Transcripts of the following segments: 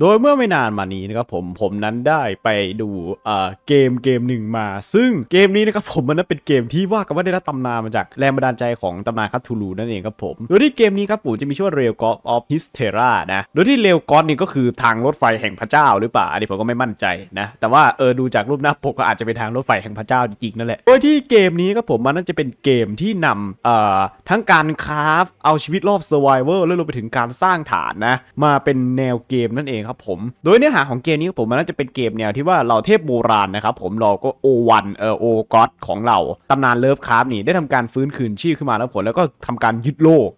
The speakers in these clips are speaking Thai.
โดยเมื่อไม่นานมานี้นะครับผมผมนั้นได้ไปดูเกมเกมหนึ่งมา ซึ่งเกมนี้นะครับผมมันเป็นเกมที่ว่ากันว่าได้รับตำนานมาจากแรงบันดาลใจของตำนานคัตทูลูนั่นเองครับผมโดยที่เกมนี้ครับผมจะมีชื่อว่าเรลกอฟออฟฮิสเทรานะโดยที่เรลกอฟนี่ก็คือทางรถไฟแห่งพระเจ้าหรือเปล่าอันนี้ผมก็ไม่มั่นใจนะแต่ว่าเออดูจากรูปหน้าปกก็อาจจะเป็นทางรถไฟแห่งพระเจ้าจริงๆนั่นแหละโดยที่เกมนี้ครับผมมันน่าจะเป็นเกมที่นำเอ่อทั้งการคราฟเอาชีวิตรอบเซอร์ไวเวอร์แล้วรวมไปถึงการสร้างฐานนะมาเป็นแนวเกมนั่นเองครับผมโดยเนื้อหาของเกมนี้ผมมันน่าจะเป็นเกมแนวที่ว่าเราเทพโบราณนะครับผม เราก็โอวันเออโอกอดของเราตำนานเลิฟคราฟนี่ได้ทำการฟื้นคืนชีพขึ้นมาแล้วผลแล้วก็ทำการยึดโลก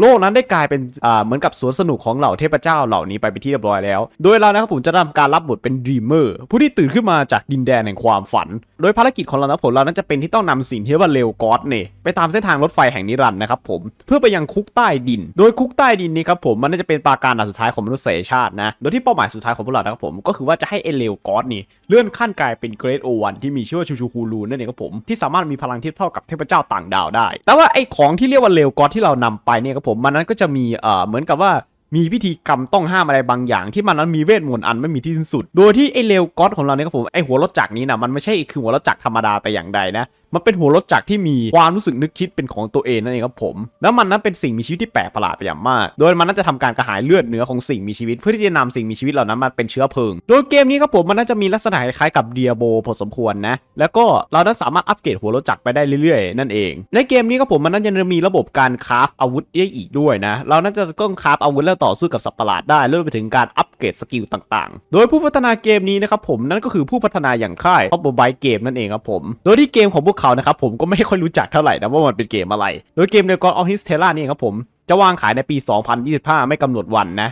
โลกนั้นได้กลายเป็นเหมือนกับสวนสนุกของเหล่าเทพเจ้าเหล่านี้ไปเป็นที่เรียบร้อยแล้ว โดยเรานะครับผมจะทำการรับบทเป็นดีเมอร์ผู้ที่ตื่นขึ้นมาจากดินแดนแห่งความฝัน โดยภารกิจของเรานะผมเรานั้นจะเป็นที่ต้องนำสิ่งที่เรียกว่าเลวกอสเนี่ยไปตามเส้นทางรถไฟแห่งนิรันดร์นะครับผมเพื่อไปยังคุกใต้ดิน โดยคุกใต้ดินนี้ครับผมมันจะเป็นปราการสุดท้ายของมนุษยชาตินะ โดยที่เป้าหมายสุดท้ายของพวกเรานะครับผม ก็คือว่าจะให้เอเลวกอสนี่เลื่อนขั้นกลายเป็นเกรดโอวันที่มีชื่อว่าชูชูคูลูนั่นเองครับผมที่สามารถมีพลังเทียบเท่ากับเทพเจ้าต่างดาวได้ แต่ว่าไอ้ของที่เรียกว่าเลวกอสที่เรานำไปเนี่ยครับผมมันนั้นก็จะมี เอ่อ เหมือนกับว่ามีพิธีกรรมต้องห้ามอะไรบางอย่าง ที่มันนั้นมีเวทมนต์อันไม่มีที่สิ้นสุด โดยที่ไอเลวก็อดของเราเนี่ยครับผมไอหัวรถจักรนี้นะมันไม่ใช่คือหัวรถจักรธรรมดาแต่อย่างใดนะมันเป็นหัวรถจักรที่มีความรู้สึกนึกคิดเป็นของตัวเองนั่นเองครับผมแล้วมันนั้นเป็นสิ่งมีชีวิตที่แปลกประหลาดไปอย่างมาก โดยมันนั้นจะทำการกระหายเลือดเนื้อของสิ่งมีชีวิตเพื่อที่จะนำสิ่งมีชีวิตเหล่านั้นมาเป็นเชื้อเพลิงโดยเกมนี้ครับผมมันน่าจะมีลักษณะคล้ายกับเดียโบพอสมควรนะ แล้วก็เรานั้นสามารถอัปเกรดหัวรถจักรไปได้เรื่อยๆ นั่นเอง ในเกมนี้ครับผมมันนั้นยังมีระบบการคราฟอาวุธได้อีกด้วยนะเรานั้นจะก้องคราฟอาวุธแล้วต่อสู้กับสัตว์ประหลาดได้รวมไปถึงการอัปรดสกิลต่าง ๆ โดยผู้พัฒนาเกมนี้นะครับผมนั่นก็คือผู้พัฒนาอย่างค่ายท็อปบายเกมนั่นเองครับผม โดยที่เกมของพวกเขานะครับผมก็ไม่ค่อยรู้จักเท่าไหร่นะ ว่ามันเป็นเกมอะไร โดยเกมเดอะกอนออฟฮิสเทล่านี่ครับผม จะวางขายในปี 2025 ไม่กำหนดวันนะ